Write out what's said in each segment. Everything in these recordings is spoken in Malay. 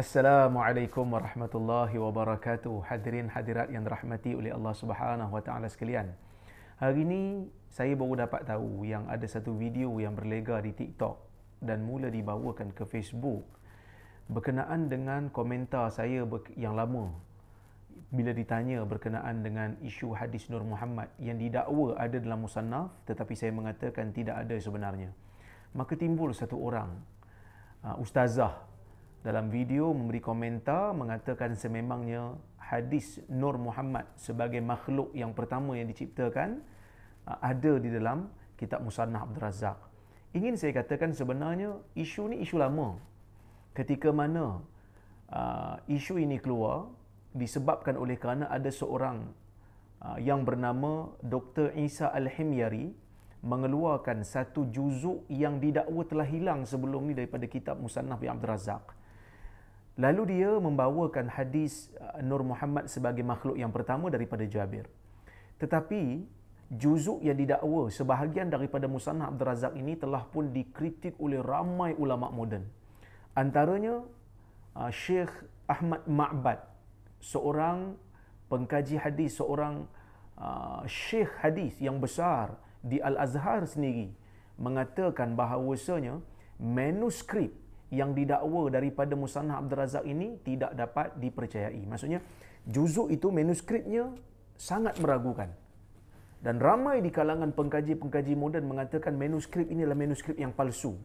Assalamualaikum warahmatullahi wabarakatuh. Hadirin hadirat yang dirahmati oleh Allah Subhanahu wa taala sekalian. Hari ini saya baru dapat tahu yang ada satu video yang berlega di TikTok dan mula dibawakan ke Facebook berkenaan dengan komentar saya yang lama bila ditanya berkenaan dengan isu hadis Nur Muhammad yang didakwa ada dalam musannaf tetapi saya mengatakan tidak ada sebenarnya. Maka timbul satu orang uh, ustazah dalam video memberi komentar mengatakan sememangnya hadis Nur Muhammad sebagai makhluk yang pertama yang diciptakan ah, ada di dalam kitab Musannah Abdul Razak. Ingin saya katakan sebenarnya isu ni isu lama. Ketika mana uh, isu ini keluar disebabkan oleh kerana ada seorang uh, yang bernama Dr. Isa Al-Himyari mengeluarkan satu juzuk yang didakwa telah hilang sebelum ni daripada kitab Musannah bin Abdul Razak. Lalu dia membawakan hadis uh, Nur Muhammad sebagai makhluk yang pertama daripada Jabir. Tetapi juzuk yang didakwa sebahagian daripada Musanna Abdul Razak ini telah pun dikritik oleh ramai ulama moden. Antaranya uh, Syekh Ahmad Ma'bad, seorang pengkaji hadis, seorang uh, Syekh hadis yang besar di Al-Azhar sendiri mengatakan bahawasanya manuskrip yang didakwa daripada Musanah Abdul Razak ini tidak dapat dipercayai. Maksudnya, juzuk itu manuskripnya sangat meragukan. Dan ramai di kalangan pengkaji-pengkaji moden mengatakan manuskrip ini adalah manuskrip yang palsu.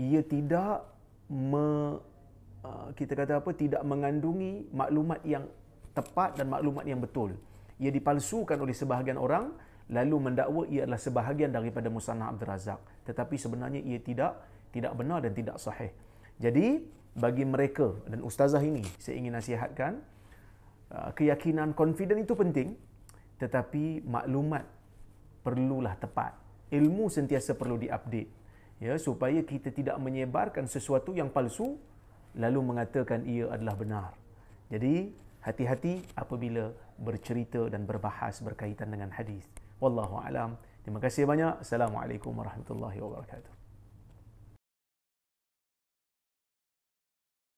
Ia tidak me, uh, kita kata apa tidak mengandungi maklumat yang tepat dan maklumat yang betul. Ia dipalsukan oleh sebahagian orang lalu mendakwa ia adalah sebahagian daripada Musanah Abdul Razak. Tetapi sebenarnya ia tidak tidak benar dan tidak sahih. Jadi bagi mereka dan ustazah ini saya ingin nasihatkan uh, keyakinan confident itu penting tetapi maklumat perlulah tepat. Ilmu sentiasa perlu diupdate ya supaya kita tidak menyebarkan sesuatu yang palsu lalu mengatakan ia adalah benar. Jadi hati-hati apabila bercerita dan berbahas berkaitan dengan hadis. Wallahu alam. Terima kasih banyak. Assalamualaikum warahmatullahi wabarakatuh.